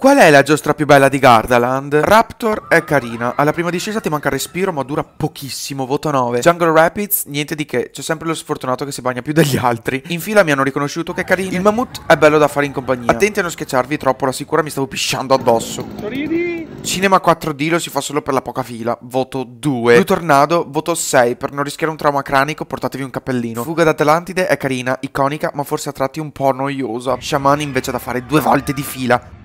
Qual è la giostra più bella di Gardaland? Raptor è carina, alla prima discesa ti manca il respiro ma dura pochissimo, voto 9. Jungle Rapids, niente di che, c'è sempre lo sfortunato che si bagna più degli altri. In fila mi hanno riconosciuto che è carino. Il mammut è bello da fare in compagnia. Attenti a non schiacciarvi troppo, la sicura mi stavo pisciando addosso. Sorridi! Cinema 4D lo si fa solo per la poca fila, voto 2. Blue Tornado, voto 6, per non rischiare un trauma cranico portatevi un cappellino. Fuga da Atlantide è carina, iconica ma forse a tratti un po' noiosa. Shaman invece da fare due volte di fila.